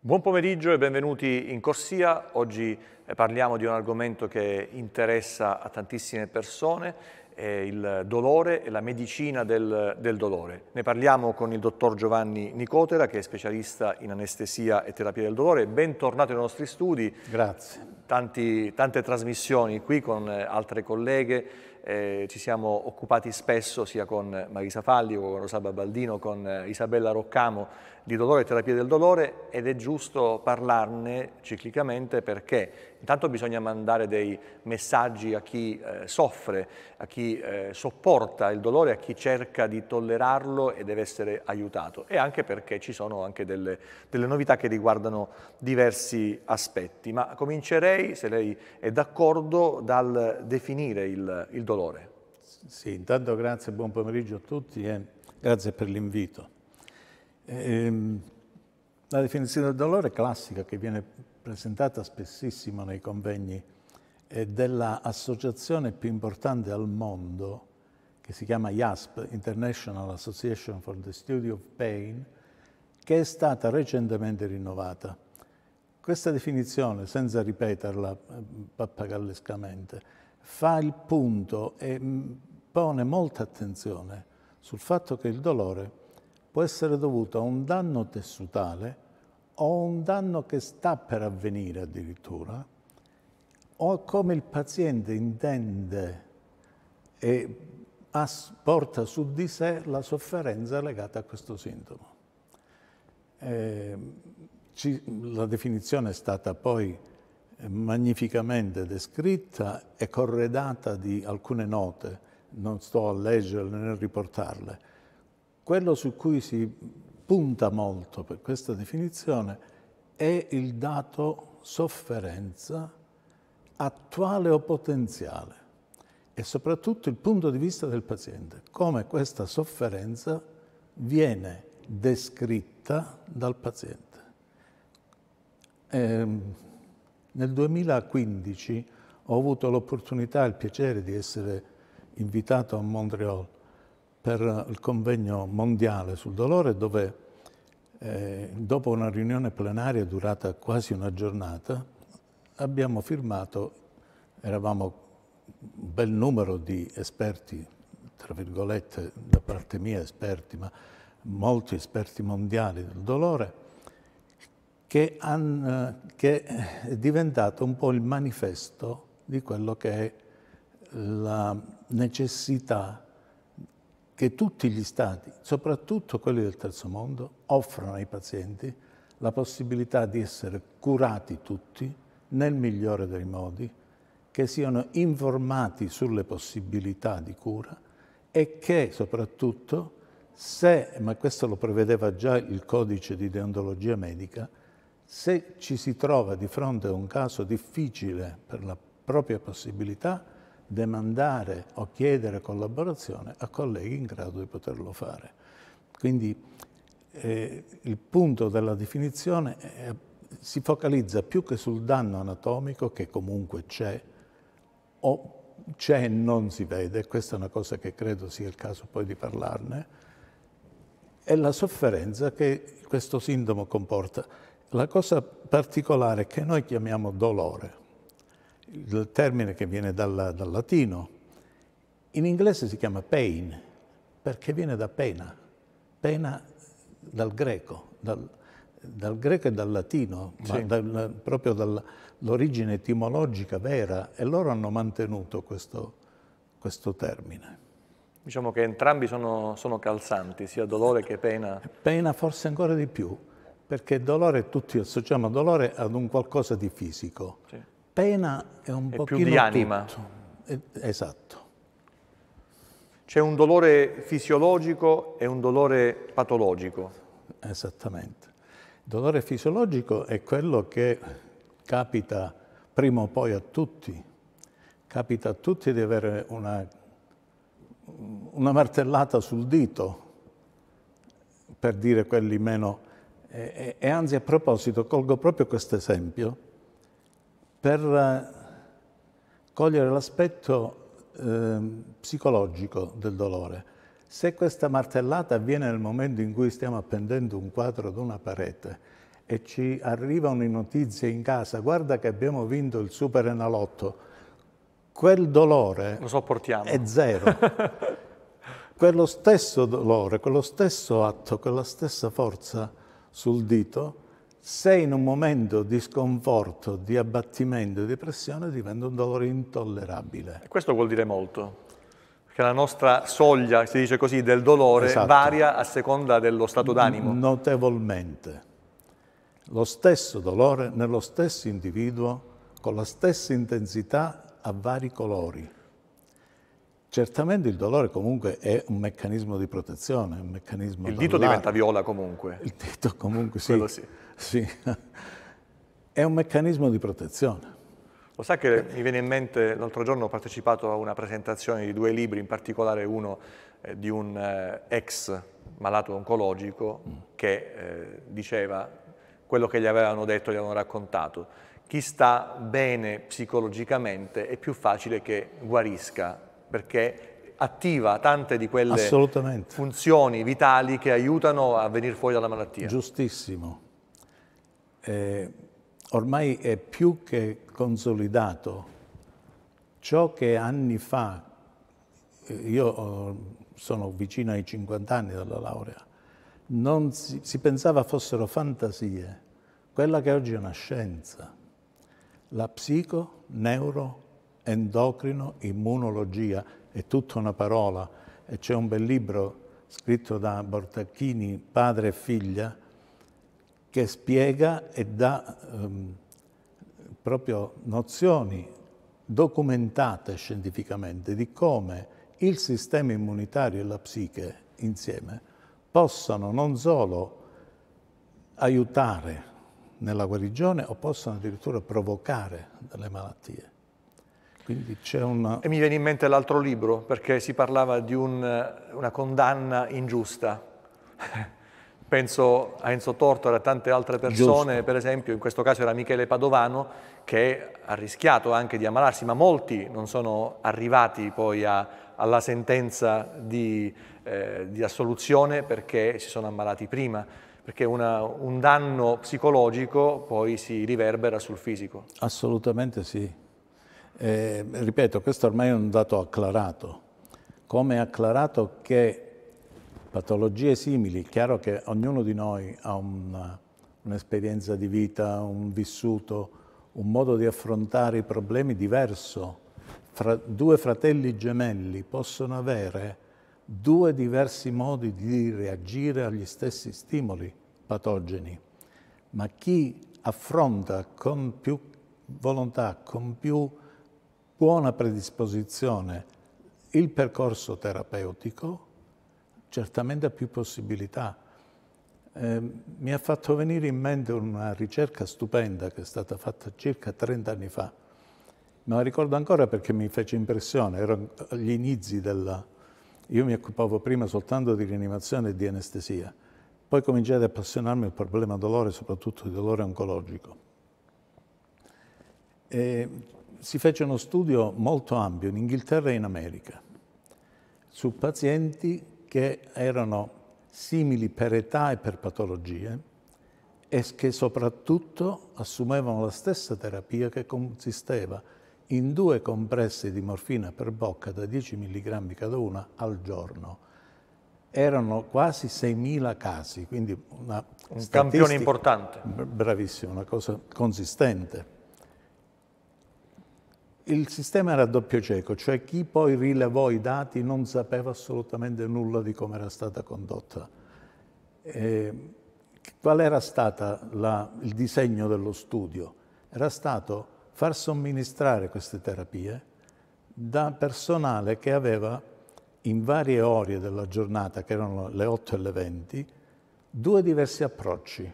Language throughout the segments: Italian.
Buon pomeriggio e benvenuti in Corsia. Oggi eh, parliamo di un argomento che interessa a tantissime persone il dolore e la medicina del, del, dolore. Ne parliamo con il dottor Giovanni Nicotera, che è specialista in anestesia e terapia del dolore. Bentornato ai nostri studi. Grazie. Tanti, tante trasmissioni qui con eh, altre colleghe. Eh, ci siamo occupati spesso sia con Marisa Falli, con Rosa Baldino, con eh, Isabella Roccamo di dolore e terapia del dolore ed è giusto parlarne ciclicamente perché intanto bisogna mandare dei messaggi a chi eh, soffre, a chi eh, sopporta il dolore, a chi cerca di tollerarlo e deve essere aiutato e anche perché ci sono anche delle, delle novità che riguardano diversi aspetti. Ma comincerei, se lei è d'accordo, dal definire il, il dolore. Sì, intanto grazie, buon pomeriggio a tutti e grazie per l'invito. Ehm, la definizione del dolore classica che viene presentata spessissimo nei convegni è dell'associazione più importante al mondo che si chiama IASP, International Association for the Study of Pain, che è stata recentemente rinnovata. Questa definizione, senza ripeterla eh, pappagallescamente, fa il punto e mm, pone molta attenzione sul fatto che il dolore può essere dovuto a un danno tessutale o a un danno che sta per avvenire addirittura, o a come il paziente intende e porta su di sé la sofferenza legata a questo sintomo. Eh, ci, la definizione è stata poi eh, magnificamente descritta e corredata di alcune note, non sto a leggerle né a riportarle, quello su cui si punta molto per questa definizione è il dato sofferenza attuale o potenziale e soprattutto il punto di vista del paziente, come questa sofferenza viene descritta dal paziente. Eh, nel 2015 ho avuto l'opportunità e il piacere di essere invitato a Montreal per il convegno mondiale sul dolore dove eh, dopo una riunione plenaria durata quasi una giornata abbiamo firmato, eravamo un bel numero di esperti, tra virgolette da parte mia esperti, ma molti esperti mondiali del dolore, che, han, che è diventato un po' il manifesto di quello che è la necessità che tutti gli Stati, soprattutto quelli del terzo mondo, offrano ai pazienti la possibilità di essere curati tutti nel migliore dei modi, che siano informati sulle possibilità di cura e che soprattutto se, ma questo lo prevedeva già il codice di deontologia medica, se ci si trova di fronte a un caso difficile per la propria possibilità, demandare o chiedere collaborazione a colleghi in grado di poterlo fare. Quindi eh, il punto della definizione è, si focalizza più che sul danno anatomico, che comunque c'è, o c'è e non si vede, questa è una cosa che credo sia il caso poi di parlarne, è la sofferenza che questo sintomo comporta. La cosa particolare che noi chiamiamo dolore, il termine che viene dal, dal latino. In inglese si chiama pain, perché viene da pena, pena dal greco, dal, dal greco e dal latino, sì. dal, proprio dall'origine etimologica vera, e loro hanno mantenuto questo, questo termine. Diciamo che entrambi sono, sono, calzanti, sia dolore che pena. Pena forse ancora di più, perché dolore tutti associamo dolore ad un qualcosa di fisico. Sì. Pena è un po' più di anima. Tutto. Esatto. C'è un dolore fisiologico e un dolore patologico. Esattamente. Il dolore fisiologico è quello che capita prima o poi a tutti. Capita a tutti di avere una, una martellata sul dito, per dire quelli meno... E, e, e anzi, a proposito, colgo proprio questo esempio per eh, cogliere l'aspetto eh, psicologico del dolore. Se questa martellata avviene nel momento in cui stiamo appendendo un quadro ad una parete e ci arrivano notizie in casa, guarda che abbiamo vinto il super enalotto, quel dolore so, è zero. quello stesso dolore, quello stesso atto, quella stessa forza sul dito sei in un momento di sconforto, di abbattimento, di depressione, diventa un dolore intollerabile. E questo vuol dire molto, perché la nostra soglia, si dice così, del dolore esatto. varia a seconda dello stato d'animo. Notevolmente. Lo stesso dolore nello stesso individuo, con la stessa intensità, a vari colori. Certamente il dolore comunque è un meccanismo di protezione, un meccanismo Il dito diventa viola comunque. Il dito comunque sì. sì. sì. è un meccanismo di protezione. Lo sai che mi viene in mente, l'altro giorno ho partecipato a una presentazione di due libri, in particolare uno eh, di un eh, ex malato oncologico mm. che eh, diceva quello che gli avevano detto, gli avevano raccontato. Chi sta bene psicologicamente è più facile che guarisca perché attiva tante di quelle funzioni vitali che aiutano a venire fuori dalla malattia. Giustissimo. Eh, ormai è più che consolidato ciò che anni fa, eh, io eh, sono vicino ai 50 anni dalla laurea, non si, si pensava fossero fantasie, quella che oggi è una scienza, la psico-neuro endocrino, immunologia, è tutta una parola. E c'è un bel libro scritto da Bortacchini, padre e figlia, che spiega e dà ehm, proprio nozioni documentate scientificamente di come il sistema immunitario e la psiche insieme possano non solo aiutare nella guarigione o possono addirittura provocare delle malattie. Quindi c'è una... E mi viene in mente l'altro libro, perché si parlava di un, una condanna ingiusta. Penso a Enzo Tortora e a tante altre persone, Giusto. per esempio in questo caso era Michele Padovano, che ha rischiato anche di ammalarsi, ma molti non sono arrivati poi a, alla sentenza di, eh, di assoluzione perché si sono ammalati prima perché una, un danno psicologico poi si riverbera sul fisico. Assolutamente sì. Eh, ripeto, questo ormai è un dato acclarato, come è acclarato che patologie simili, chiaro che ognuno di noi ha un'esperienza di vita, un vissuto, un modo di affrontare i problemi diverso. Fra, due fratelli gemelli possono avere due diversi modi di reagire agli stessi stimoli patogeni, ma chi affronta con più volontà, con più buona predisposizione, il percorso terapeutico, certamente ha più possibilità. Eh, mi ha fatto venire in mente una ricerca stupenda che è stata fatta circa 30 anni fa. Me la ricordo ancora perché mi fece impressione, erano gli inizi della... Io mi occupavo prima soltanto di rianimazione e di anestesia, poi cominciai ad appassionarmi al problema dolore, soprattutto di dolore oncologico. E si fece uno studio molto ampio in Inghilterra e in America su pazienti che erano simili per età e per patologie e che soprattutto assumevano la stessa terapia che consisteva in due compresse di morfina per bocca da 10 mg cada una al giorno. Erano quasi 6.000 casi, quindi una Un campione importante. Bravissimo, una cosa consistente il sistema era a doppio cieco, cioè chi poi rilevò i dati non sapeva assolutamente nulla di come era stata condotta. E qual era stato il disegno dello studio? Era stato far somministrare queste terapie da personale che aveva in varie ore della giornata, che erano le 8 e le 20, due diversi approcci.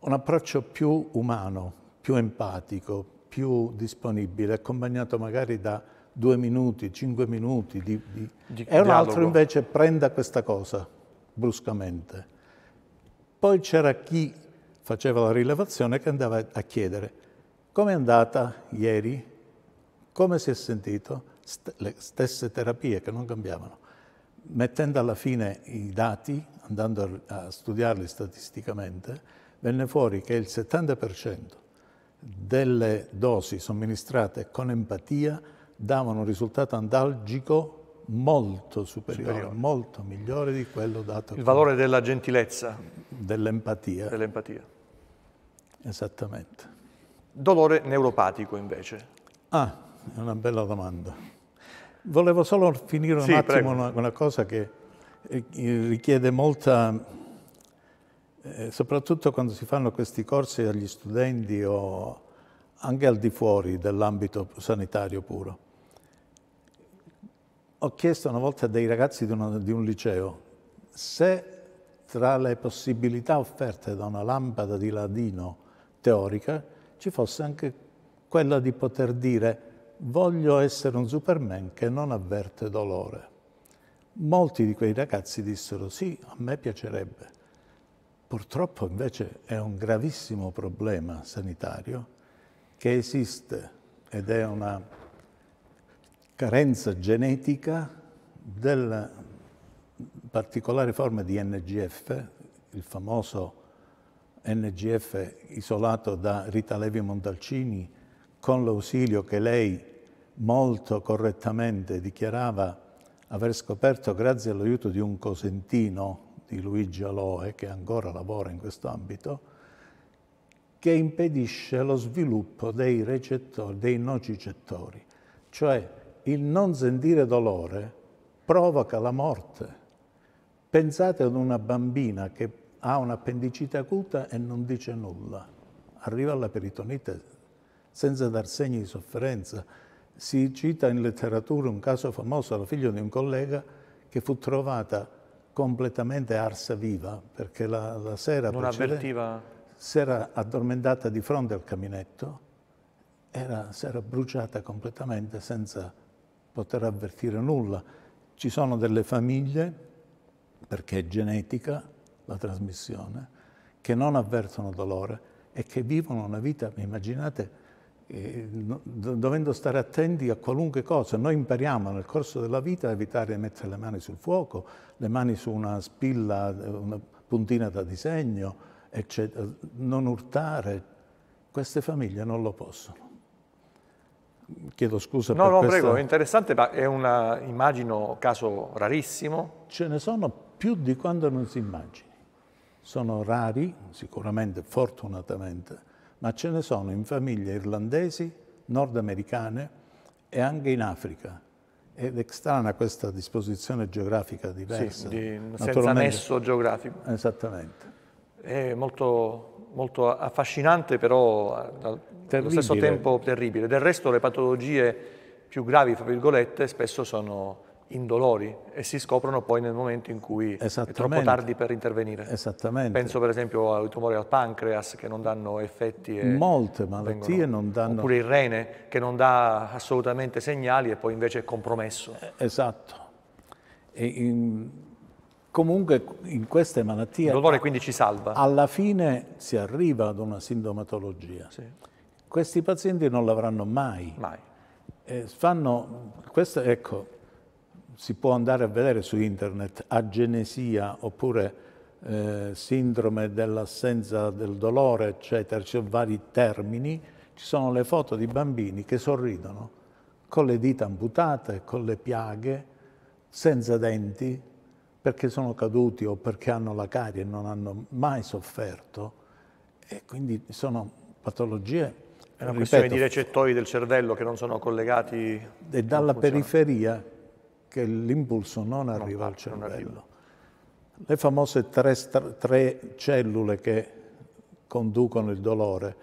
Un approccio più umano, più empatico, più disponibile, accompagnato magari da due minuti, cinque minuti di, di... di e un altro invece prenda questa cosa bruscamente. Poi c'era chi faceva la rilevazione che andava a chiedere come è andata ieri, come si è sentito, St le stesse terapie che non cambiavano, mettendo alla fine i dati, andando a, a studiarli statisticamente, venne fuori che il 70% delle dosi somministrate con empatia davano un risultato andalgico molto superiore, superiore, molto migliore di quello dato. Il valore della gentilezza. Dell'empatia. Dell'empatia. Esattamente. Dolore neuropatico invece. Ah, è una bella domanda. Volevo solo finire un sì, attimo una, una, cosa che eh, richiede molta eh, soprattutto quando si fanno questi corsi agli studenti o anche al di fuori dell'ambito sanitario puro. Ho chiesto una volta a dei ragazzi di, una, di un liceo se tra le possibilità offerte da una lampada di ladino teorica ci fosse anche quella di poter dire voglio essere un Superman che non avverte dolore. Molti di quei ragazzi dissero sì, a me piacerebbe. Purtroppo invece è un gravissimo problema sanitario che esiste ed è una carenza genetica della particolare forma di NGF, il famoso NGF isolato da Rita Levi Montalcini con l'ausilio che lei molto correttamente dichiarava aver scoperto grazie all'aiuto di un cosentino di Luigi Aloe, che ancora lavora in questo ambito, che impedisce lo sviluppo dei recettori, dei nocicettori, cioè il non sentire dolore provoca la morte. Pensate ad una bambina che ha un'appendicite acuta e non dice nulla, arriva alla peritonite senza dar segni di sofferenza. Si cita in letteratura un caso famoso, la figlia di un collega che fu trovata completamente arsa viva, perché la, la sera non avvertiva... si era addormentata di fronte al caminetto, era, si era bruciata completamente senza poter avvertire nulla. Ci sono delle famiglie, perché è genetica la trasmissione, che non avvertono dolore e che vivono una vita, immaginate, dovendo stare attenti a qualunque cosa. Noi impariamo nel corso della vita a evitare di mettere le mani sul fuoco, le mani su una spilla, una puntina da disegno, eccetera. non urtare. Queste famiglie non lo possono. Chiedo scusa no, per No, no, prego, è interessante, ma è un, immagino, caso rarissimo. Ce ne sono più di quanto non si immagini. Sono rari, sicuramente, fortunatamente, ma ce ne sono in famiglie irlandesi, nordamericane e anche in Africa. Ed è strana questa disposizione geografica diversa. Sì, di, senza nesso geografico. Esattamente. È molto, molto affascinante, però al, eh, allo stesso tempo terribile. Del resto le patologie più gravi, fra virgolette, spesso sono indolori e si scoprono poi nel momento in cui è troppo tardi per intervenire. Esattamente. Penso per esempio ai tumori al pancreas che non danno effetti. Molte malattie vengono, non danno... Oppure il rene che non dà assolutamente segnali e poi invece è compromesso. Eh, esatto. In, comunque in queste malattie... Il dolore quindi ci salva. Alla fine si arriva ad una sintomatologia. Sì. Questi pazienti non l'avranno mai. Mai. Eh, fanno, questo, ecco, si può andare a vedere su internet agenesia oppure eh, sindrome dell'assenza del dolore, eccetera, ci sono vari termini, ci sono le foto di bambini che sorridono con le dita amputate, con le piaghe, senza denti, perché sono caduti o perché hanno la carie e non hanno mai sofferto. E quindi sono patologie è una questione ripeto, di recettori del cervello che non sono collegati. E dalla periferia che l'impulso non arriva non al cervello. Arriva. Le famose tre, tre cellule che conducono il dolore,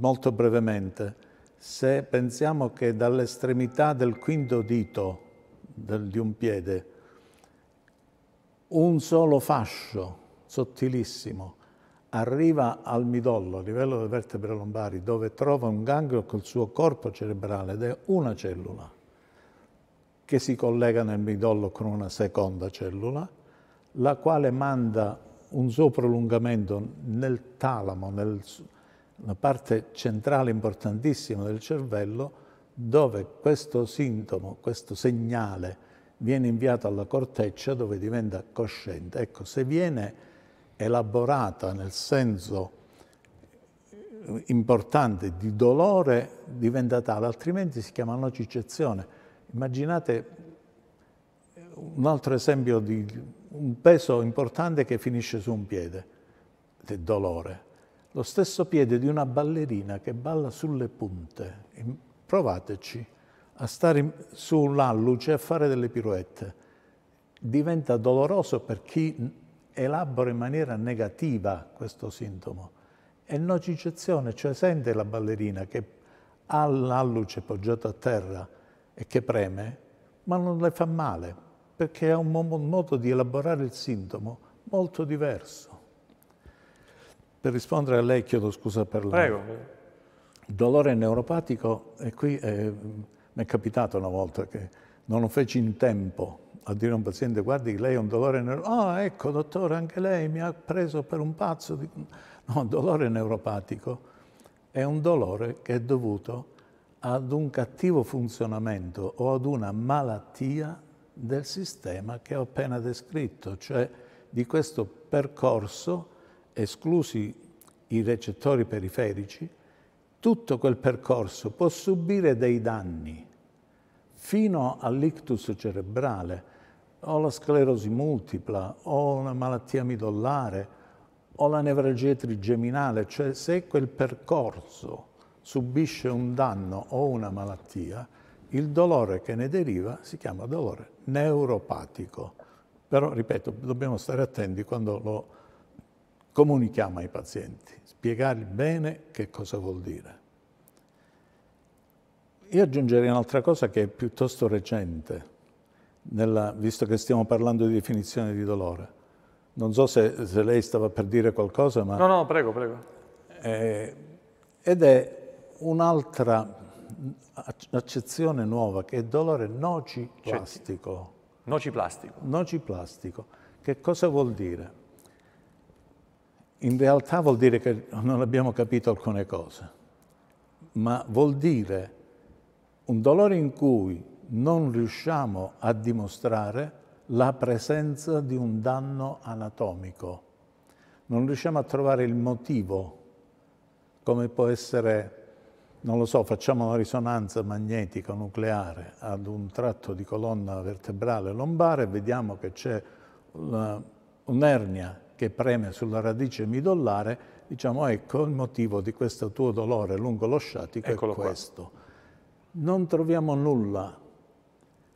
molto brevemente, se pensiamo che dall'estremità del quinto dito del, di un piede un solo fascio sottilissimo arriva al midollo, a livello delle vertebre lombari, dove trova un ganglio col suo corpo cerebrale ed è una cellula che si collega nel midollo con una seconda cellula, la quale manda un suo prolungamento nel talamo, nel, una parte centrale importantissima del cervello, dove questo sintomo, questo segnale viene inviato alla corteccia dove diventa cosciente. Ecco, se viene elaborata nel senso eh, importante di dolore diventa tale, altrimenti si chiama nocicezione, Immaginate eh, un altro esempio di un peso importante che finisce su un piede, del dolore. Lo stesso piede di una ballerina che balla sulle punte. Provateci a stare sull'alluce a fare delle pirouette. Diventa doloroso per chi elabora in maniera negativa questo sintomo. È nocicezione, cioè sente la ballerina che ha l'alluce poggiata a terra, e che preme, ma non le fa male, perché ha un modo di elaborare il sintomo molto diverso. Per rispondere a lei chiedo scusa per la... Prego. Il dolore neuropatico, e qui eh, mi è capitato una volta che non lo feci in tempo a dire a un paziente guardi lei ha un dolore neuropatico, ah oh, ecco dottore anche lei mi ha preso per un pazzo. No, dolore neuropatico è un dolore che è dovuto ad un cattivo funzionamento o ad una malattia del sistema che ho appena descritto, cioè di questo percorso, esclusi i recettori periferici, tutto quel percorso può subire dei danni fino all'ictus cerebrale o la sclerosi multipla o una malattia midollare o la nevralgia trigeminale, cioè se quel percorso subisce un danno o una malattia, il dolore che ne deriva si chiama dolore neuropatico. Però, ripeto, dobbiamo stare attenti quando lo comunichiamo ai pazienti, spiegare bene che cosa vuol dire. Io aggiungerei un'altra cosa che è piuttosto recente, nella, visto che stiamo parlando di definizione di dolore. Non so se, se lei stava per dire qualcosa, ma... No, no, prego, prego. Eh, ed è un'altra accezione nuova che è dolore noci plastico. Noci plastico. Che cosa vuol dire? In realtà vuol dire che non abbiamo capito alcune cose, ma vuol dire un dolore in cui non riusciamo a dimostrare la presenza di un danno anatomico. Non riusciamo a trovare il motivo, come può essere non lo so, facciamo una risonanza magnetica nucleare ad un tratto di colonna vertebrale lombare e vediamo che c'è un'ernia che preme sulla radice midollare, diciamo ecco il motivo di questo tuo dolore lungo lo sciatico Eccolo è questo. Qua. Non troviamo nulla.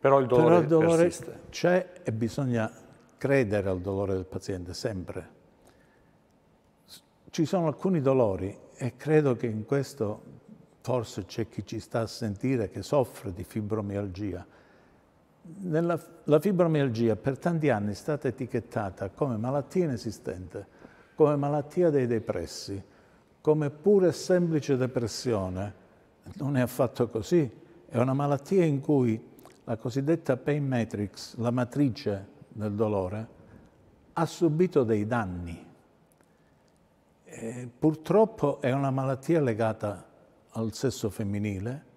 Però il dolore, Però il dolore c'è e bisogna credere al dolore del paziente sempre. Ci sono alcuni dolori e credo che in questo forse c'è chi ci sta a sentire che soffre di fibromialgia. Nella, la fibromialgia per tanti anni è stata etichettata come malattia inesistente, come malattia dei depressi, come pure semplice depressione. Non è affatto così. È una malattia in cui la cosiddetta pain matrix, la matrice del dolore, ha subito dei danni. E eh, purtroppo è una malattia legata a al sesso femminile,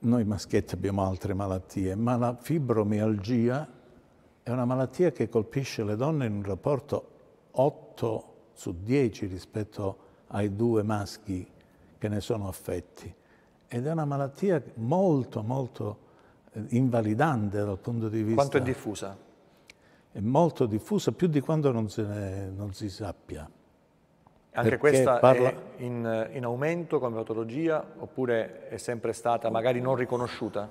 noi maschietti abbiamo altre malattie, ma la fibromialgia è una malattia che colpisce le donne in un rapporto 8 su 10 rispetto ai due maschi che ne sono affetti. Ed è una malattia molto, molto eh, invalidante dal punto di vista... Quanto è diffusa? È molto diffusa, più di quanto non, ne, non si sappia. Anche questa parla... è in, in, aumento come patologia oppure è sempre stata magari non riconosciuta?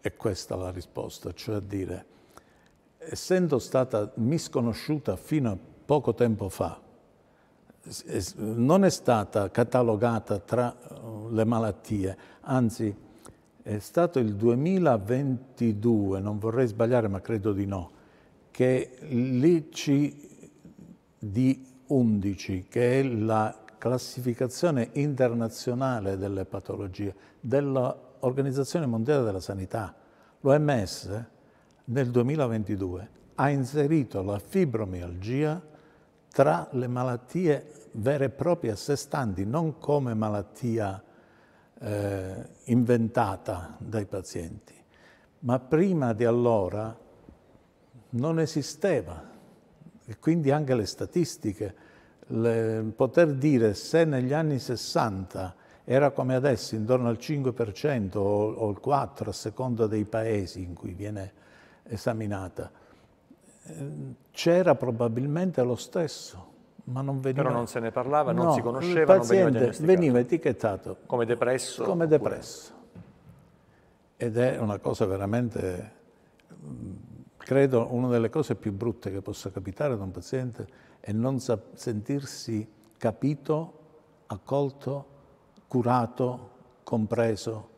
È questa la risposta, cioè dire, essendo stata misconosciuta fino a poco tempo fa, non è stata catalogata tra uh, le malattie, anzi è stato il 2022, non vorrei sbagliare ma credo di no, che l'ICD 11, che è la classificazione internazionale delle patologie dell'Organizzazione Mondiale della Sanità. L'OMS nel 2022 ha inserito la fibromialgia tra le malattie vere e proprie a sé stanti, non come malattia eh, inventata dai pazienti. Ma prima di allora non esisteva e quindi anche le statistiche. Le, poter dire se negli anni 60 era come adesso intorno al 5% o, o il 4% a seconda dei paesi in cui viene esaminata, eh, c'era probabilmente lo stesso, ma non veniva... Però non se ne parlava, no, non si conosceva, il paziente veniva, etichettato... Come depresso? Come oppure... depresso. Ed è una cosa veramente mm, Credo una delle cose più brutte che possa capitare ad un paziente è non sentirsi capito, accolto, curato, compreso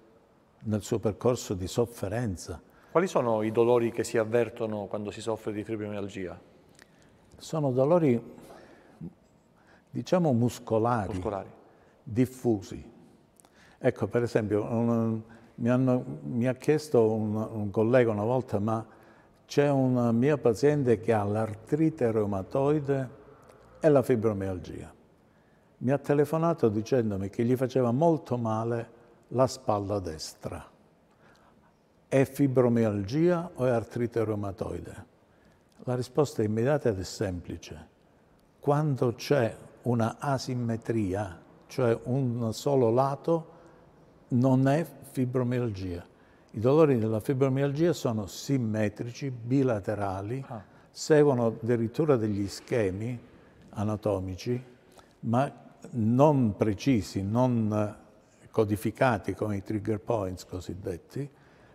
nel suo percorso di sofferenza. Quali sono i dolori che si avvertono quando si soffre di fibromialgia? Sono dolori, diciamo, muscolari, muscolari. diffusi. Ecco, per esempio, un, mi, hanno, mi, ha chiesto un, un collega una volta, ma c'è un mio paziente che ha l'artrite reumatoide e la fibromialgia. Mi ha telefonato dicendomi che gli faceva molto male la spalla destra. È fibromialgia o è artrite reumatoide? La risposta immediata ed è semplice. Quando c'è una asimmetria, cioè un solo lato, non è fibromialgia i dolori della fibromialgia sono simmetrici, bilaterali, ah. seguono addirittura degli schemi anatomici, ma non precisi, non eh, codificati come i trigger points cosiddetti,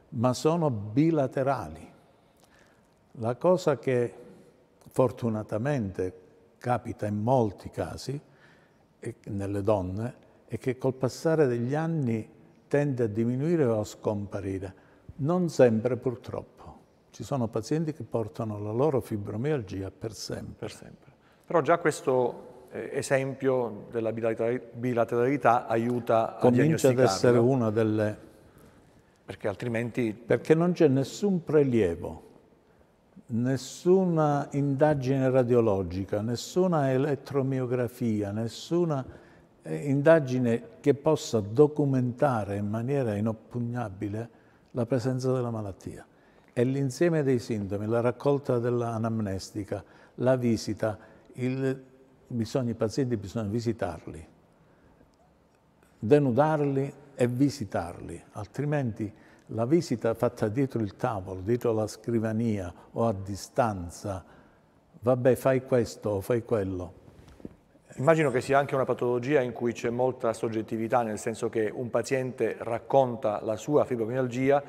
ma sono bilaterali. La cosa che fortunatamente capita in molti casi, nelle donne, è che col passare degli anni tende a diminuire o a scomparire. Non sempre purtroppo. Ci sono pazienti che portano la loro fibromialgia per sempre. Per sempre. Però già questo eh, esempio della bilateralità aiuta Comincia a ad essere una delle... Perché altrimenti... Perché non c'è nessun prelievo, nessuna indagine radiologica, nessuna elettromiografia, nessuna eh, indagine che possa documentare in maniera inoppugnabile la presenza della malattia. E l'insieme dei sintomi, la raccolta dell'anamnestica, la visita, il, bisogna, i pazienti bisogna visitarli, denudarli e visitarli, altrimenti la visita fatta dietro il tavolo, dietro la scrivania o a distanza, vabbè fai questo o fai quello, Immagino che sia anche una patologia in cui c'è molta soggettività, nel senso che un paziente racconta la sua fibromialgia,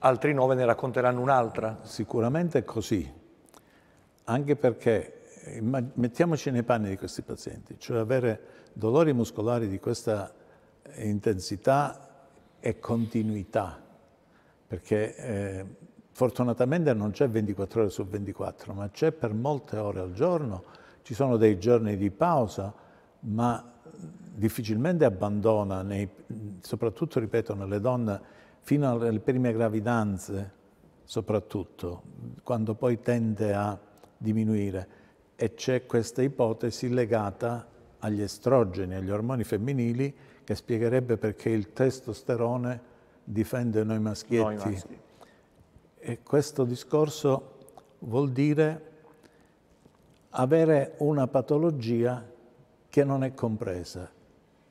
altri nove ne racconteranno un'altra. Sicuramente è così, anche perché mettiamoci nei panni di questi pazienti, cioè avere dolori muscolari di questa intensità e continuità, perché eh, fortunatamente non c'è 24 ore su 24, ma c'è per molte ore al giorno ci sono dei giorni di pausa, ma difficilmente abbandona, nei, soprattutto, ripeto, nelle donne, fino alle prime gravidanze, soprattutto, quando poi tende a diminuire. E c'è questa ipotesi legata agli estrogeni, agli ormoni femminili, che spiegherebbe perché il testosterone difende noi maschietti. Noi maschi. E questo discorso vuol dire avere una patologia che non è compresa.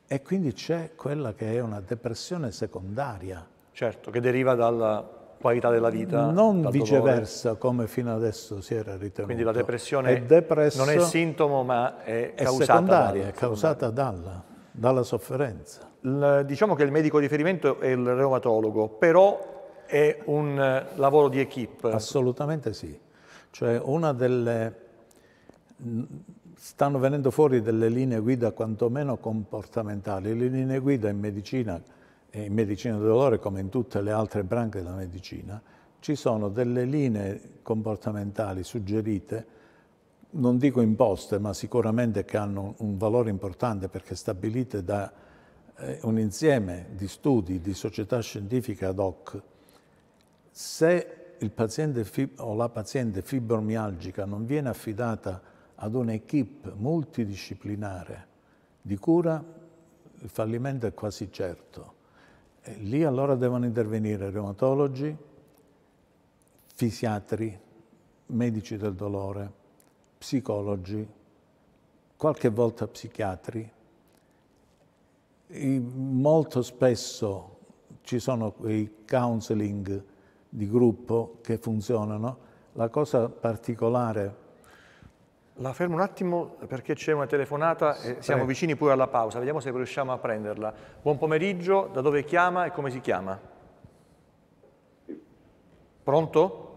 E quindi c'è quella che è una depressione secondaria. Certo, che deriva dalla qualità della vita. Non viceversa dolore. come fino adesso si era ritenuto. Quindi la depressione è non è sintomo ma è, è causata secondaria, dalla, è causata dalla, dalla sofferenza. Il, diciamo che il medico di riferimento è il reumatologo, però è un eh, lavoro di equip. Assolutamente sì. Cioè una delle stanno venendo fuori delle linee guida quantomeno comportamentali. Le linee guida in medicina, in medicina del dolore come in tutte le altre branche della medicina, ci sono delle linee comportamentali suggerite, non dico imposte, ma sicuramente che hanno un valore importante perché stabilite da eh, un insieme di studi, di società scientifiche ad hoc. Se il paziente o la paziente fibromialgica non viene affidata a ad un'equipe multidisciplinare di cura, il fallimento è quasi certo. E lì allora devono intervenire reumatologi, fisiatri, medici del dolore, psicologi, qualche volta psichiatri. E molto spesso ci sono quei counseling di gruppo che funzionano. La cosa particolare la fermo un attimo perché c'è una telefonata e siamo Prego. vicini pure alla pausa, vediamo se riusciamo a prenderla. Buon pomeriggio, da dove chiama e come si chiama? Pronto?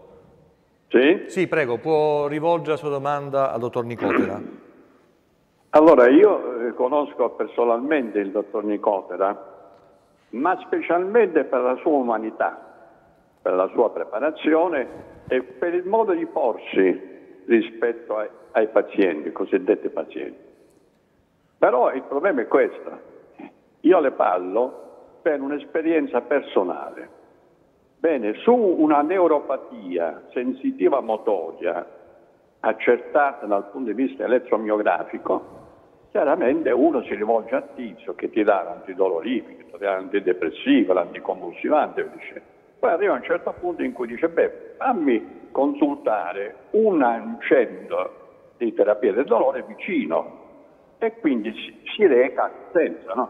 Sì? Sì, prego, può rivolgere la sua domanda al dottor Nicotera. Allora, io eh, conosco personalmente il dottor Nicotera, ma specialmente per la sua umanità, per la sua preparazione e per il modo di porsi rispetto ai, ai pazienti, cosiddetti pazienti. Però il problema è questo. Io le parlo per un'esperienza personale. Bene, su una neuropatia sensitiva motoria accertata dal punto di vista elettromiografico, chiaramente uno si rivolge a tizio che ti dà l'antidolorifico, l'antidepressivo, l'anticonvulsivante e via dicendo. Poi arriva un certo punto in cui dice, beh, fammi consultare un centro di terapia del dolore vicino e quindi si reca senza, no?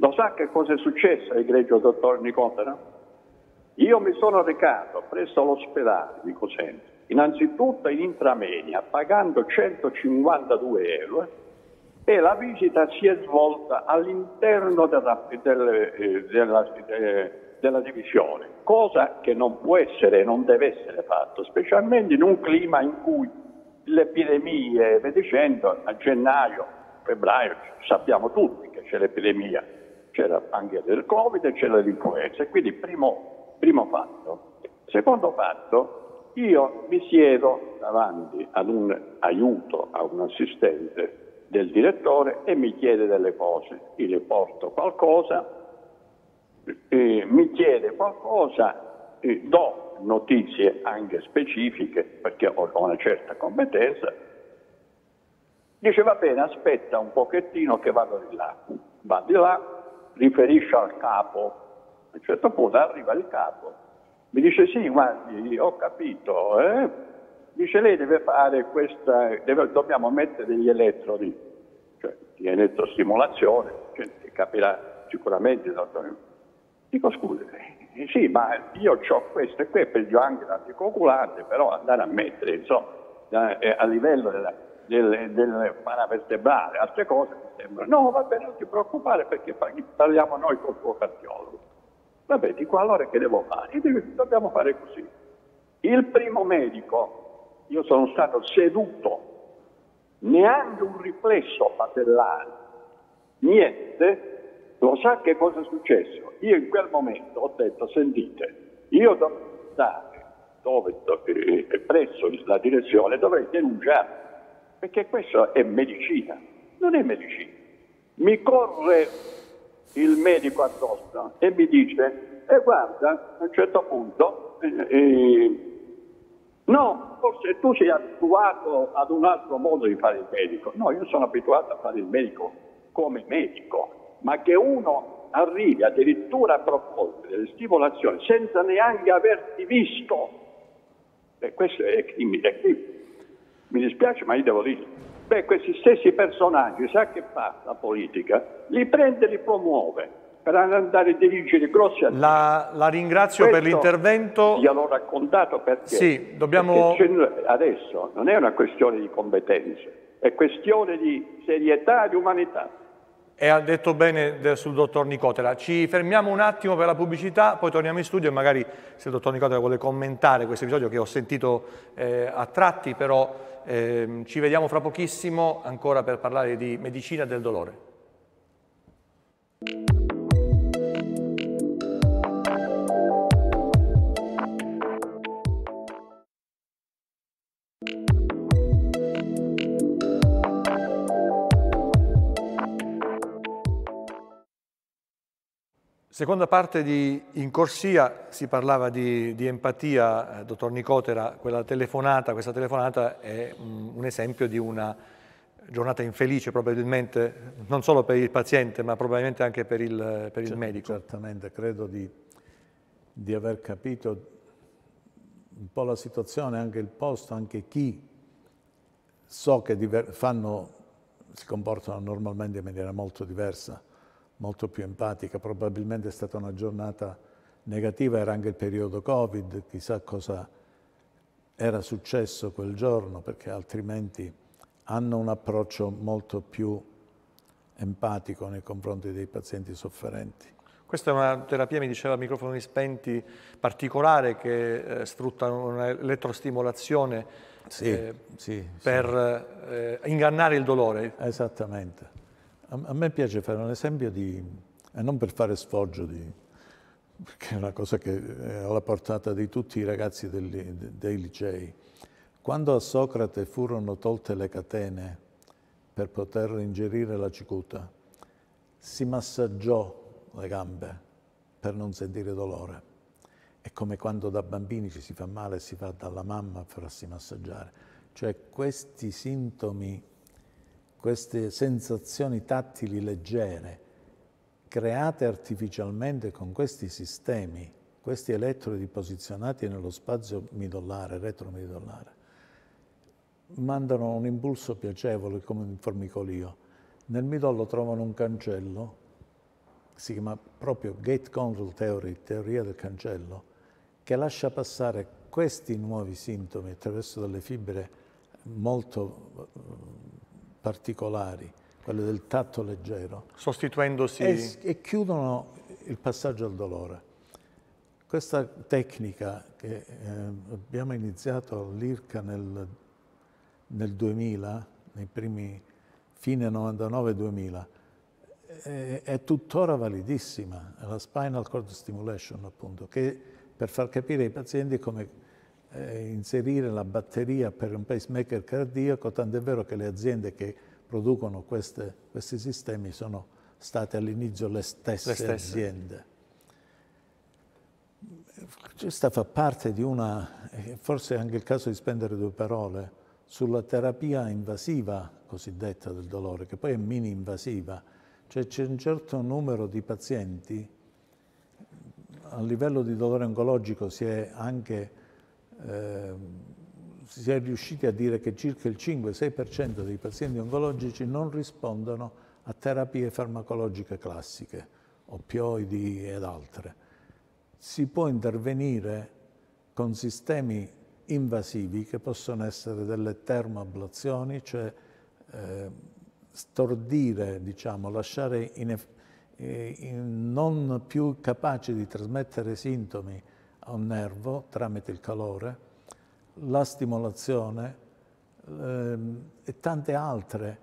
Lo sa che cosa è successo ai egregio dottor Nicotera? Io mi sono recato presso l'ospedale di Cosenza, innanzitutto in intramenia, pagando 152 euro, e la visita si è svolta all'interno della, eh, della, della, eh, della divisione, cosa che non può essere e non deve essere fatto, specialmente in un clima in cui le epidemie, dicendo, a gennaio, febbraio, sappiamo tutti che c'è l'epidemia, c'era anche del Covid e c'era l'influenza, quindi primo, primo fatto. Secondo fatto, io mi siedo davanti ad un aiuto, a un assistente del direttore e mi chiede delle cose. Io le porto qualcosa, eh, mi chiede qualcosa, eh, do notizie anche specifiche perché ho una certa competenza. Dice va bene, aspetta un pochettino che vado di là. Va di là, riferisce al capo. A un certo punto arriva il capo, mi dice sì, guardi, ho capito, eh, Dice lei deve fare questa, deve, dobbiamo mettere gli elettrodi, cioè di elettrostimolazione, cioè, capirà sicuramente dottore. Dico scusi, eh, sì ma io ho questo e qui è peggio anche l'anticoagulante, però andare a mettere insomma da, eh, a livello della, del, del paravertebrale, altre cose mi sembra. No, vabbè, non ti preoccupare perché parliamo noi col tuo cardiologo. Vabbè, dico allora che devo fare? dobbiamo fare così. Il primo medico io sono stato seduto, neanche un riflesso patellare, niente, lo sa che cosa è successo? Io in quel momento ho detto, sentite, io dovrei andare dove, dove, presso la direzione, dovrei denunciare, perché questa è medicina, non è medicina. Mi corre il medico addosso e mi dice, e eh, guarda, a un certo punto... Eh, eh, No, forse tu sei abituato ad un altro modo di fare il medico. No, io sono abituato a fare il medico come medico, ma che uno arrivi addirittura a proporre delle stimolazioni senza neanche averti visto. E questo è crimine. Mi dispiace, ma io devo dire. Beh, questi stessi personaggi, sa che fa la politica? Li prende e li promuove per andare a dirigere grossi aziende. La, la ringrazio Questo per l'intervento. Gliel'ho raccontato perché, sì, dobbiamo... perché adesso non è una questione di competenze, è questione di serietà e di umanità. E ha detto bene sul dottor Nicotera. Ci fermiamo un attimo per la pubblicità, poi torniamo in studio e magari se il dottor Nicotera vuole commentare questo episodio che ho sentito eh, a tratti, però eh, ci vediamo fra pochissimo ancora per parlare di medicina del dolore. Seconda parte di In corsia si parlava di, di empatia, eh, dottor Nicotera, quella telefonata, questa telefonata è un, esempio di una giornata infelice probabilmente, non solo per il paziente ma probabilmente anche per il, per il medico. Certamente, credo di, di aver capito un po' la situazione, anche il posto, anche chi so che fanno, si comportano normalmente in maniera molto diversa molto più empatica. Probabilmente è stata una giornata negativa, era anche il periodo Covid, chissà cosa era successo quel giorno, perché altrimenti hanno un approccio molto più empatico nei confronti dei pazienti sofferenti. Questa è una terapia, mi diceva, a microfoni spenti particolare che eh, sfrutta un'elettrostimolazione sì, eh, sì, per sì. Eh, ingannare il dolore. Esattamente. A, a me piace fare un esempio di, e non per fare sfoggio di, perché è una cosa che è alla portata di tutti i ragazzi dei, dei licei. Quando a Socrate furono tolte le catene per poter ingerire la cicuta, si massaggiò le gambe per non sentire dolore. È come quando da bambini ci si fa male e si va dalla mamma a farsi massaggiare. Cioè questi sintomi queste sensazioni tattili leggere create artificialmente con questi sistemi, questi elettrodi posizionati nello spazio midollare, retromidollare, mandano un impulso piacevole come un formicolio. Nel midollo trovano un cancello, si chiama proprio Gate Control Theory, teoria del cancello, che lascia passare questi nuovi sintomi attraverso delle fibre molto particolari, quelle del tatto leggero. Sostituendosi... E, e chiudono il passaggio al dolore. Questa tecnica che eh, abbiamo iniziato all'IRCA nel, nel 2000, nei primi fine 99-2000, è, eh, è tuttora validissima, la spinal cord stimulation appunto, che per far capire ai pazienti come eh, inserire la batteria per un pacemaker cardiaco, tant'è vero che le aziende che producono queste, questi sistemi sono state all'inizio le stesse, le stesse. aziende. Questa fa parte di una, eh, forse è anche il caso di spendere due parole, sulla terapia invasiva cosiddetta del dolore, che poi è mini-invasiva, cioè c'è un certo numero di pazienti a livello di dolore oncologico si è anche eh, si è riusciti a dire che circa il 5-6% dei pazienti oncologici non rispondono a terapie farmacologiche classiche, opioidi ed altre. Si può intervenire con sistemi invasivi che possono essere delle termoablazioni, cioè eh, stordire, diciamo, lasciare in, eh, in non più capaci di trasmettere sintomi al nervo tramite il calore, la stimolazione eh, e tante altre,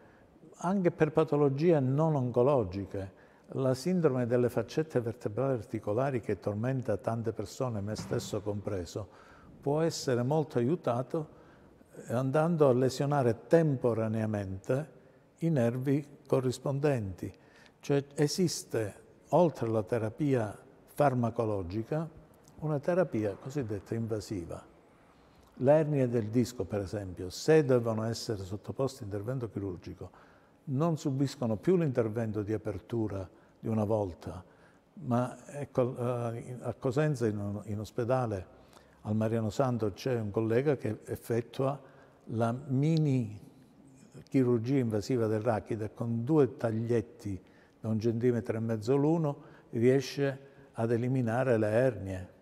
anche per patologie non oncologiche. La sindrome delle faccette vertebrali articolari che tormenta tante persone, me stesso compreso, può essere molto aiutato eh, andando a lesionare temporaneamente i nervi corrispondenti. Cioè esiste, oltre alla terapia farmacologica, una terapia cosiddetta invasiva. Le ernie del disco, per esempio, se devono essere sottoposte a intervento chirurgico, non subiscono più l'intervento di apertura di una volta, ma ecco, eh, a Cosenza in, in ospedale al Mariano Santo c'è un collega che effettua la mini chirurgia invasiva del rachide con due taglietti da un centimetro e mezzo l'uno riesce ad eliminare le ernie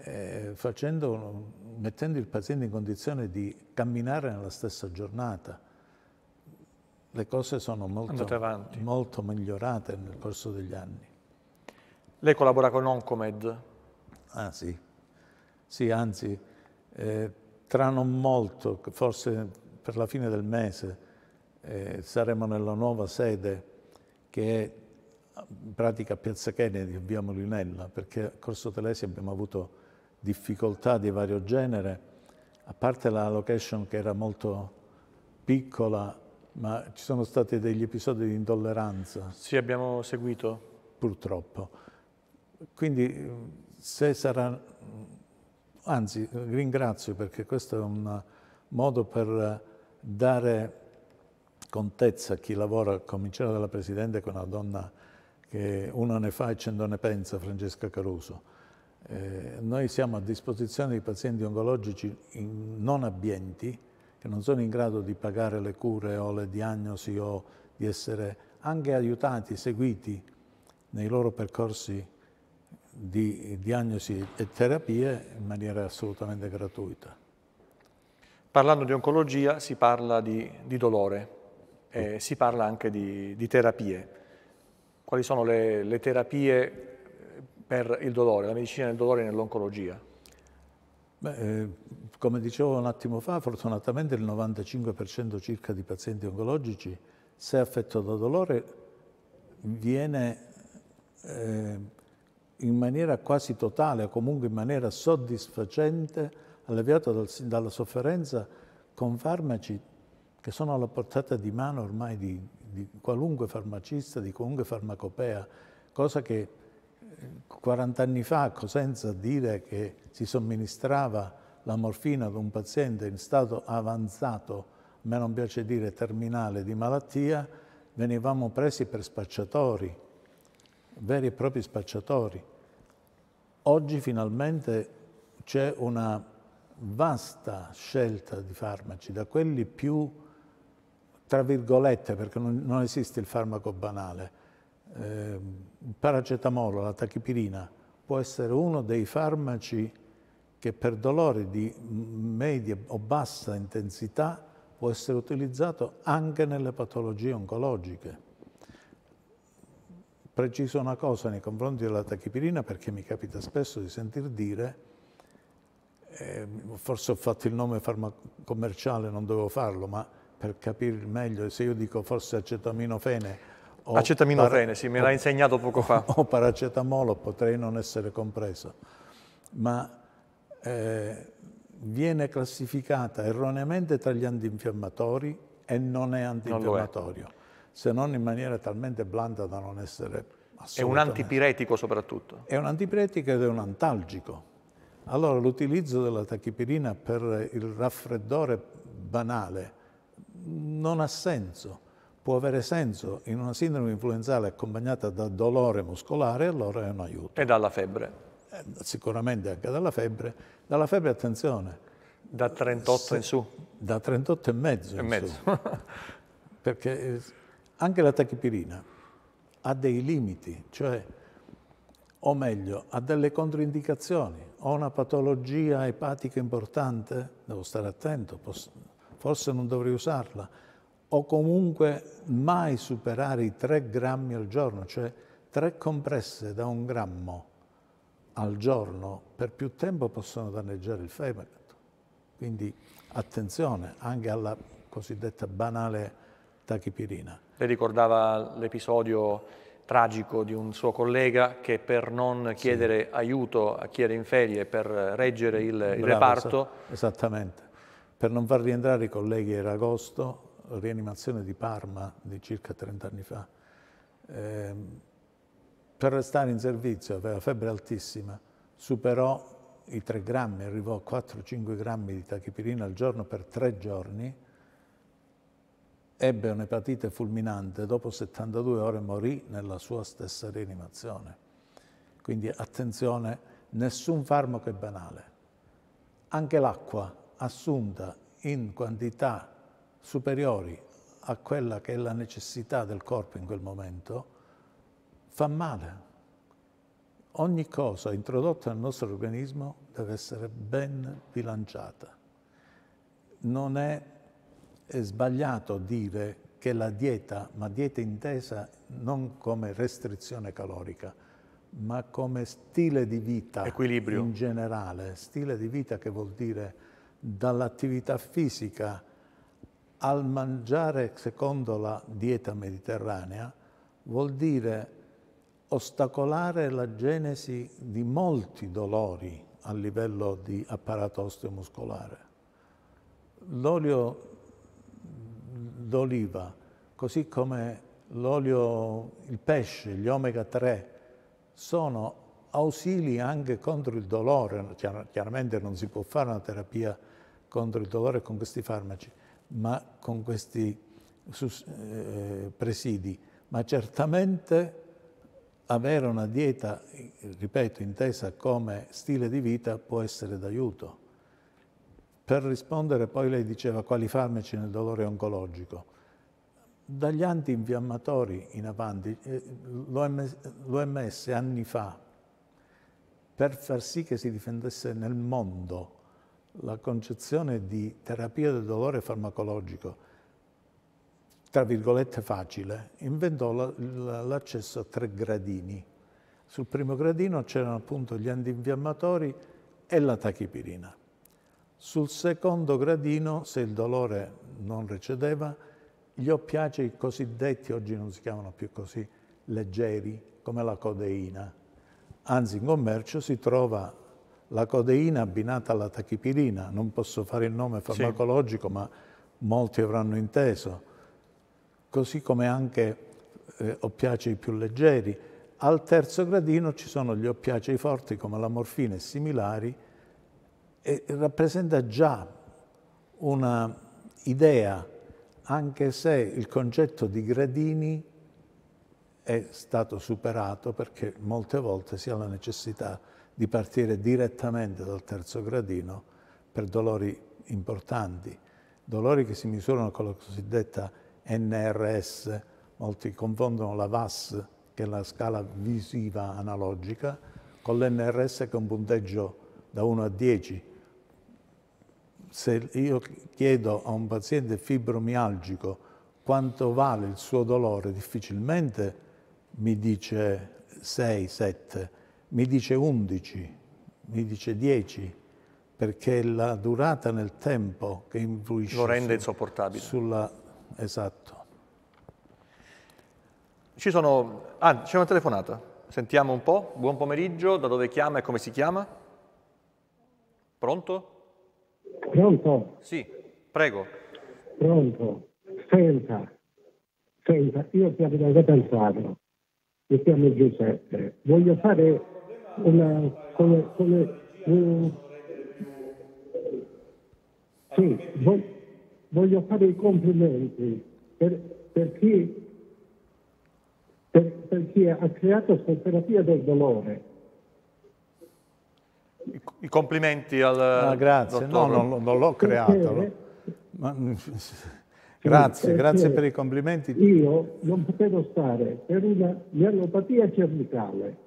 eh, facendo, mettendo il paziente in condizione di camminare nella stessa giornata. Le cose sono molto, molto migliorate nel corso degli anni. Lei collabora con Oncomed? Ah sì, sì anzi, eh, tra non molto, forse per la fine del mese, eh, saremo nella nuova sede che è in pratica a Piazza Kennedy, a Via Molinella, perché a Corso Telesi abbiamo avuto difficoltà di vario genere, a parte la location che era molto piccola, ma ci sono stati degli episodi di intolleranza. Sì, abbiamo seguito. Purtroppo. Quindi se sarà... Anzi, ringrazio perché questo è un modo per dare contezza a chi lavora, a cominciare dalla Presidente, che è una donna che uno ne fa e cento ne pensa, Francesca Caruso eh, noi siamo a disposizione di pazienti oncologici in, non abbienti, che non sono in grado di pagare le cure o le diagnosi o di essere anche aiutati, seguiti nei loro percorsi di diagnosi e terapie in maniera assolutamente gratuita. Parlando di oncologia si parla di, di dolore, e eh, si parla anche di, di terapie. Quali sono le, le terapie per il dolore, la medicina del dolore nell'oncologia? Eh, come dicevo un attimo fa, fortunatamente il 95% circa di pazienti oncologici, se affetto da dolore, viene eh, in maniera quasi totale o comunque in maniera soddisfacente alleviato dal, dalla sofferenza con farmaci che sono alla portata di mano ormai di, di qualunque farmacista, di qualunque farmacopea, cosa che 40 anni fa a Cosenza dire che si somministrava la morfina ad un paziente in stato avanzato, a me non piace dire terminale di malattia, venivamo presi per spacciatori, veri e propri spacciatori. Oggi finalmente c'è una vasta scelta di farmaci, da quelli più, tra virgolette, perché non, non esiste il farmaco banale, il ehm, paracetamolo, la tachipirina, può essere uno dei farmaci che per dolori di media o bassa intensità può essere utilizzato anche nelle patologie oncologiche. Preciso una cosa nei confronti della tachipirina perché mi capita spesso di sentir dire eh, forse ho fatto il nome farmacommerciale, non dovevo farlo, ma per capire meglio, se io dico forse acetaminofene Acetaminofene, sì, me l'ha insegnato poco fa. O paracetamolo potrei non essere compreso, ma eh, viene classificata erroneamente tra gli antinfiammatori e non è antinfiammatorio, non è. se non in maniera talmente blanda da non essere assolutamente... È un antipiretico soprattutto. È un antipiretico ed è un antalgico. Allora l'utilizzo della tachipirina per il raffreddore banale non ha senso può avere senso in una sindrome influenzale accompagnata da dolore muscolare, allora è un aiuto. E dalla febbre? Eh, sicuramente anche dalla febbre. Dalla febbre, attenzione. Da 38 se, in su? Da 38 e mezzo. E mezzo. Perché eh, anche la tachipirina ha dei limiti, cioè, o meglio, ha delle controindicazioni. Ho una patologia epatica importante, devo stare attento, posso, forse non dovrei usarla o comunque mai superare i 3 grammi al giorno, cioè tre compresse da un grammo al giorno per più tempo possono danneggiare il fegato. Quindi attenzione anche alla cosiddetta banale tachipirina. Le ricordava l'episodio tragico di un suo collega che per non chiedere sì. aiuto a chi era in ferie per reggere il, Bravo, il reparto... Esattamente. Per non far rientrare i colleghi era agosto, rianimazione di Parma di circa 30 anni fa, eh, per restare in servizio aveva febbre altissima, superò i 3 grammi, arrivò a 4-5 grammi di tachipirina al giorno per tre giorni, ebbe un'epatite fulminante, dopo 72 ore morì nella sua stessa rianimazione. Quindi attenzione, nessun farmaco è banale. Anche l'acqua assunta in quantità superiori a quella che è la necessità del corpo in quel momento, fa male. Ogni cosa introdotta nel nostro organismo deve essere ben bilanciata. Non è, è sbagliato dire che la dieta, ma dieta intesa non come restrizione calorica, ma come stile di vita Equilibrio. in generale, stile di vita che vuol dire dall'attività fisica al mangiare secondo la dieta mediterranea vuol dire ostacolare la genesi di molti dolori a livello di apparato osteomuscolare. L'olio d'oliva, così come l'olio, il pesce, gli omega 3, sono ausili anche contro il dolore. Chiaramente non si può fare una terapia contro il dolore con questi farmaci, ma con questi eh, presidi, ma certamente avere una dieta, ripeto, intesa come stile di vita può essere d'aiuto. Per rispondere poi lei diceva quali farmaci nel dolore oncologico. Dagli antinfiammatori in avanti, eh, l'OMS anni fa, per far sì che si difendesse nel mondo la concezione di terapia del dolore farmacologico, tra virgolette facile, inventò l'accesso a tre gradini. Sul primo gradino c'erano appunto gli antinfiammatori e la tachipirina. Sul secondo gradino, se il dolore non recedeva, gli oppiacei cosiddetti, oggi non si chiamano più così, leggeri, come la codeina. Anzi, in commercio si trova la codeina abbinata alla tachipirina, non posso fare il nome farmacologico sì. ma molti avranno inteso, così come anche eh, oppiacei più leggeri. Al terzo gradino ci sono gli oppiacei forti come la morfina e similari e rappresenta già un'idea, anche se il concetto di gradini è stato superato perché molte volte si ha la necessità di partire direttamente dal terzo gradino per dolori importanti, dolori che si misurano con la cosiddetta NRS, molti confondono la VAS, che è la scala visiva analogica, con l'NRS che è un punteggio da 1 a 10. Se io chiedo a un paziente fibromialgico quanto vale il suo dolore, difficilmente mi dice 6, 7, mi dice 11, mi dice 10, perché è la durata nel tempo che influisce. Lo rende su, insopportabile. Sulla, esatto. Ci sono... Ah, c'è una telefonata. Sentiamo un po'. Buon pomeriggio. Da dove chiama e come si chiama? Pronto? Pronto? Sì, prego. Pronto. Senta, senta, io ti avevo pensato. Mi chiamo Giuseppe. Voglio fare una, come, come un, eh, sì, voglio fare i complimenti per, per, chi, per, per chi ha creato questa terapia del dolore. I, complimenti al ah, grazie, dottor... no, non, non l'ho creato. Ma, mm, grazie, grazie per i complimenti. Io non potevo stare per una mielopatia cervicale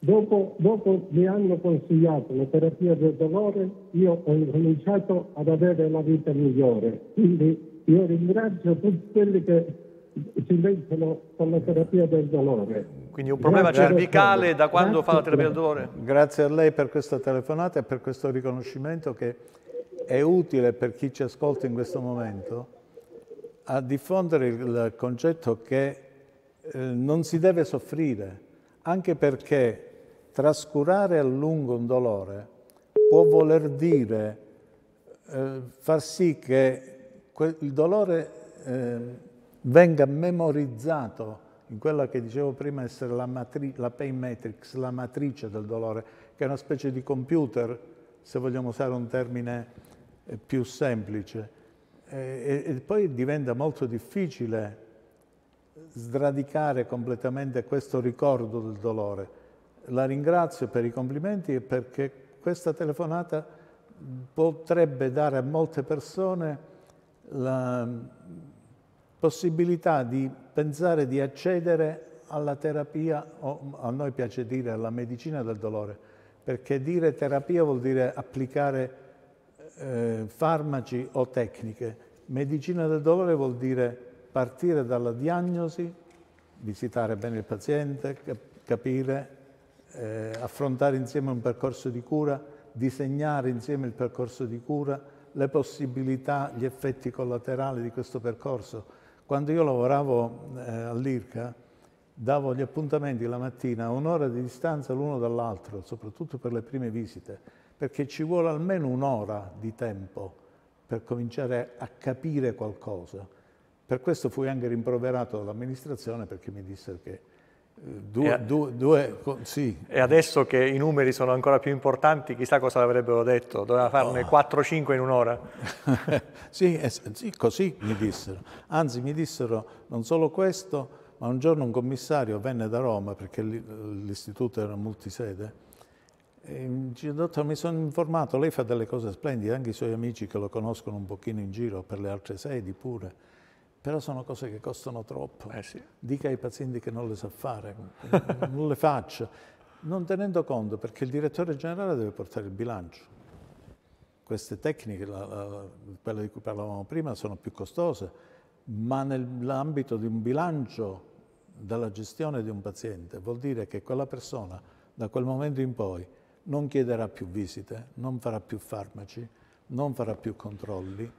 Dopo, dopo, mi hanno consigliato la terapia del dolore, io ho incominciato ad avere la vita migliore. Quindi io ringrazio tutti quelli che si mettono con la terapia del dolore. Quindi un problema Grazie cervicale da quando Grazie fa la terapia del dolore? Grazie a lei per questa telefonata e per questo riconoscimento che è utile per chi ci ascolta in questo momento a diffondere il concetto che eh, non si deve soffrire, anche perché trascurare a lungo un dolore può voler dire eh, far sì che il dolore eh, venga memorizzato in quella che dicevo prima essere la, la pain matrix, la matrice del dolore, che è una specie di computer, se vogliamo usare un termine eh, più semplice. E, e poi diventa molto difficile sradicare completamente questo ricordo del dolore la ringrazio per i complimenti e perché questa telefonata potrebbe dare a molte persone la possibilità di pensare di accedere alla terapia, o a noi piace dire alla medicina del dolore, perché dire terapia vuol dire applicare eh, farmaci o tecniche. Medicina del dolore vuol dire partire dalla diagnosi, visitare bene il paziente, capire eh, affrontare insieme un percorso di cura, disegnare insieme il percorso di cura, le possibilità, gli effetti collaterali di questo percorso. Quando io lavoravo eh, all'IRCA, davo gli appuntamenti la mattina a un'ora di distanza l'uno dall'altro, soprattutto per le prime visite, perché ci vuole almeno un'ora di tempo per cominciare a capire qualcosa. Per questo fui anche rimproverato dall'amministrazione perché mi disse che Due, e, due, due, sì. e, adesso che i numeri sono ancora più importanti, chissà cosa avrebbero detto, doveva farne oh. 4-5 in un'ora. sì, sì, così mi dissero. Anzi, mi dissero non solo questo, ma un giorno un commissario venne da Roma, perché l'istituto era multisede, e mi dice, dottor, mi sono informato, lei fa delle cose splendide, anche i suoi amici che lo conoscono un pochino in giro per le altre sedi pure però sono cose che costano troppo. Eh sì. Dica ai pazienti che non le sa fare, non le faccia, non tenendo conto perché il direttore generale deve portare il bilancio. Queste tecniche, la, la, quelle di cui parlavamo prima, sono più costose, ma nell'ambito di un bilancio della gestione di un paziente vuol dire che quella persona da quel momento in poi non chiederà più visite, non farà più farmaci, non farà più controlli,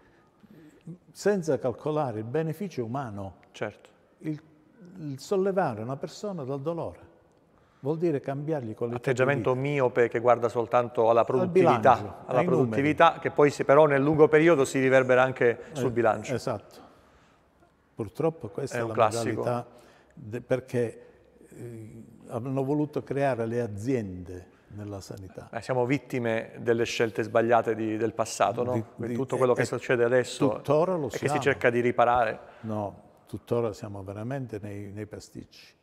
senza calcolare il beneficio umano. Certo. Il, il sollevare una persona dal dolore vuol dire cambiargli con Atteggiamento miope che guarda soltanto alla produttività, al bilancio, alla produttività che poi però nel lungo periodo si riverbera anche sul eh, bilancio. Esatto. Purtroppo questa è, è la classico. modalità perché eh, hanno voluto creare le aziende nella sanità. Eh, siamo vittime delle scelte sbagliate di, del passato, no? Di, di, tutto quello eh, che eh, succede adesso tuttora lo e siamo. che si cerca di riparare. No, tuttora siamo veramente nei, nei pasticci.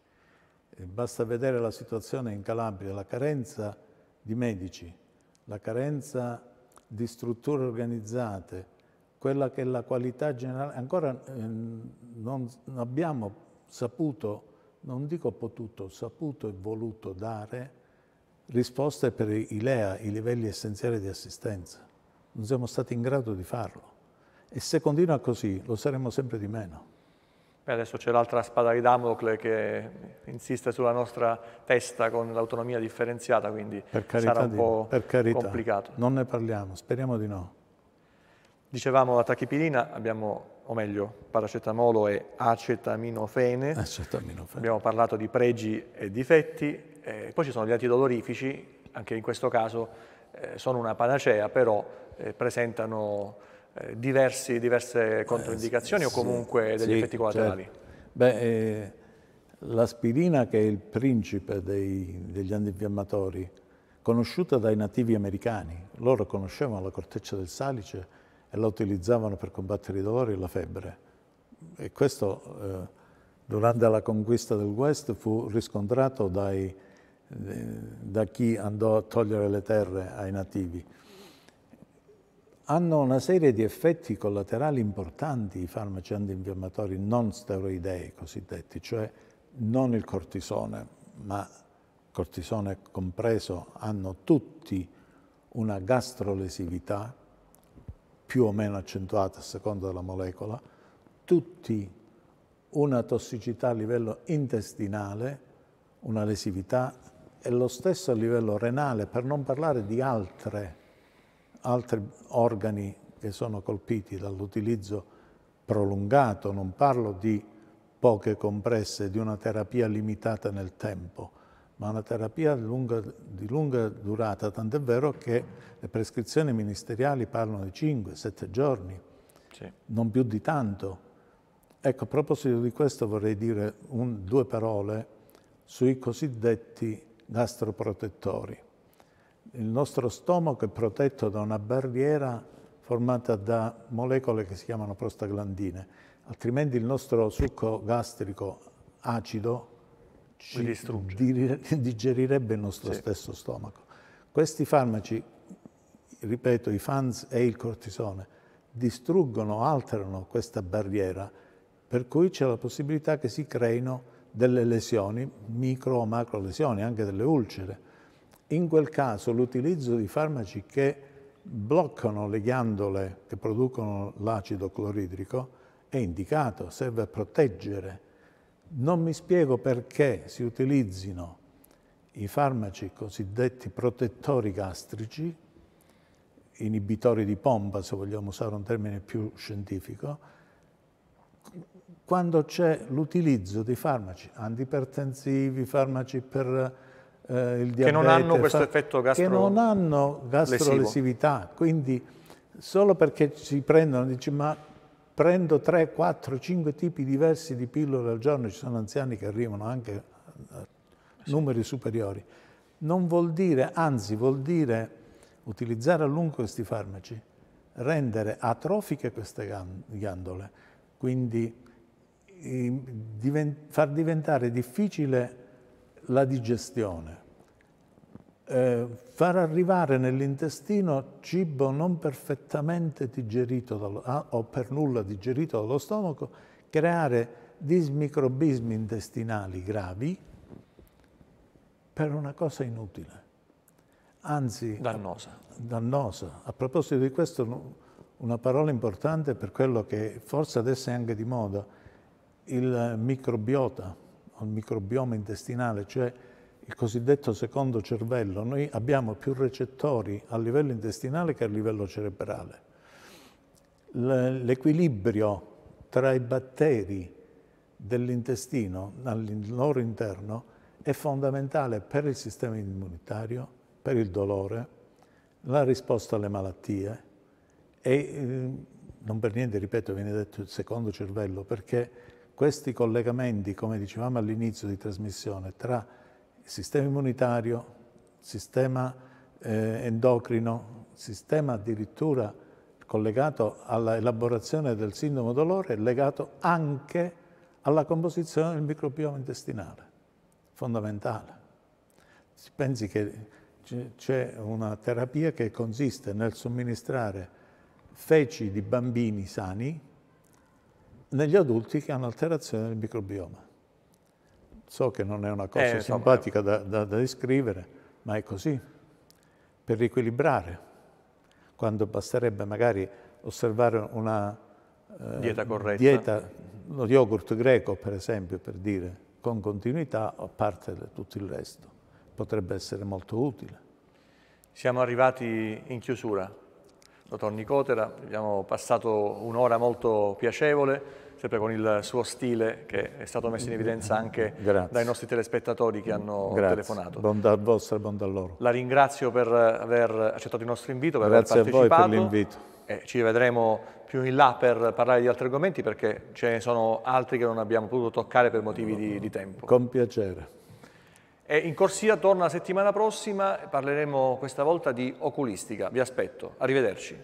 E eh, basta vedere la situazione in Calabria, la carenza di medici, la carenza di strutture organizzate, quella che è la qualità generale. Ancora eh, non abbiamo saputo, non dico potuto, saputo e voluto dare risposte per i LEA, i livelli essenziali di assistenza. Non siamo stati in grado di farlo. E se continua così, lo saremo sempre di meno. Beh, adesso c'è l'altra spada di Damocle che insiste sulla nostra testa con l'autonomia differenziata, quindi sarà un di, po' carità, complicato. Non ne parliamo, speriamo di no. Dicevamo la tachipirina, abbiamo, o meglio, paracetamolo e acetaminofene. acetaminofene. Abbiamo parlato di pregi e difetti eh, poi ci sono gli antidolorifici, anche in questo caso eh, sono una panacea, però eh, presentano eh, diversi, diverse eh, controindicazioni sì, o comunque degli sì, effetti collaterali. Certo. Beh, eh, l'aspirina che è il principe dei, degli antinfiammatori, conosciuta dai nativi americani, loro conoscevano la corteccia del salice e la utilizzavano per combattere i dolori e la febbre. E questo durante la conquista del West fu riscontrato dai da chi andò a togliere le terre ai nativi, hanno una serie di effetti collaterali importanti i farmaci antinfiammatori non steroidei cosiddetti, cioè non il cortisone, ma cortisone compreso, hanno tutti una gastrolesività più o meno accentuata a seconda della molecola, tutti una tossicità a livello intestinale, una lesività è lo stesso a livello renale, per non parlare di altre, altri organi che sono colpiti dall'utilizzo prolungato, non parlo di poche compresse, di una terapia limitata nel tempo, ma una terapia lunga, di lunga durata, tant'è vero che le prescrizioni ministeriali parlano di 5-7 giorni, sì. non più di tanto. Ecco, a proposito di questo vorrei dire un, due parole sui cosiddetti gastroprotettori. Il nostro stomaco è protetto da una barriera formata da molecole che si chiamano prostaglandine, altrimenti il nostro succo gastrico acido ci distrugge. digerirebbe il nostro sì. stesso stomaco. Questi farmaci, ripeto, i FANS e il cortisone, distruggono, alterano questa barriera, per cui c'è la possibilità che si creino delle lesioni, micro o macro lesioni, anche delle ulcere. In quel caso l'utilizzo di farmaci che bloccano le ghiandole che producono l'acido cloridrico è indicato, serve a proteggere. Non mi spiego perché si utilizzino i farmaci cosiddetti protettori gastrici, inibitori di pompa, se vogliamo usare un termine più scientifico, quando c'è l'utilizzo di farmaci antipertensivi, farmaci per eh, il diabete. Che non hanno questo effetto gastro... Che non hanno gastrolesività, quindi solo perché si prendono, dici ma prendo 3, 4, 5 tipi diversi di pillole al giorno, ci sono anziani che arrivano anche a numeri superiori, non vuol dire, anzi vuol dire utilizzare a lungo questi farmaci, rendere atrofiche queste ghiandole, quindi far diventare difficile la digestione, eh, far arrivare nell'intestino cibo non perfettamente digerito dallo, ah, o per nulla digerito dallo stomaco, creare dismicrobismi intestinali gravi per una cosa inutile, anzi dannosa. dannosa. A proposito di questo, una parola importante per quello che forse adesso è anche di moda, il microbiota, il microbioma intestinale, cioè il cosiddetto secondo cervello, noi abbiamo più recettori a livello intestinale che a livello cerebrale. L'equilibrio tra i batteri dell'intestino al loro interno è fondamentale per il sistema immunitario, per il dolore, la risposta alle malattie e eh, non per niente, ripeto, viene detto il secondo cervello perché questi collegamenti, come dicevamo all'inizio di trasmissione, tra sistema immunitario, sistema eh, endocrino, sistema addirittura collegato all'elaborazione del sintomo dolore, è legato anche alla composizione del microbioma intestinale, fondamentale. Si pensi che c'è una terapia che consiste nel somministrare feci di bambini sani, negli adulti che hanno alterazione del microbioma. So che non è una cosa eh, simpatica da, da, da descrivere, ma è così. Per riequilibrare, quando basterebbe magari osservare una eh, dieta corretta, dieta, lo yogurt greco per esempio, per dire, con continuità, a parte tutto il resto, potrebbe essere molto utile. Siamo arrivati in chiusura dottor Nicotera, abbiamo passato un'ora molto piacevole, sempre con il suo stile che è stato messo in evidenza anche Grazie. dai nostri telespettatori che hanno Grazie. telefonato. Bontà vostra, e bontà loro. La ringrazio per aver accettato il nostro invito, per Grazie aver partecipato. Grazie a voi per l'invito. E ci vedremo più in là per parlare di altri argomenti perché ce ne sono altri che non abbiamo potuto toccare per motivi di, di tempo. Con piacere. E in corsia torna la settimana prossima, parleremo questa volta di oculistica. Vi aspetto, arrivederci.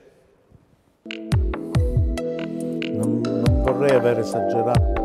Non, non vorrei aver esagerato.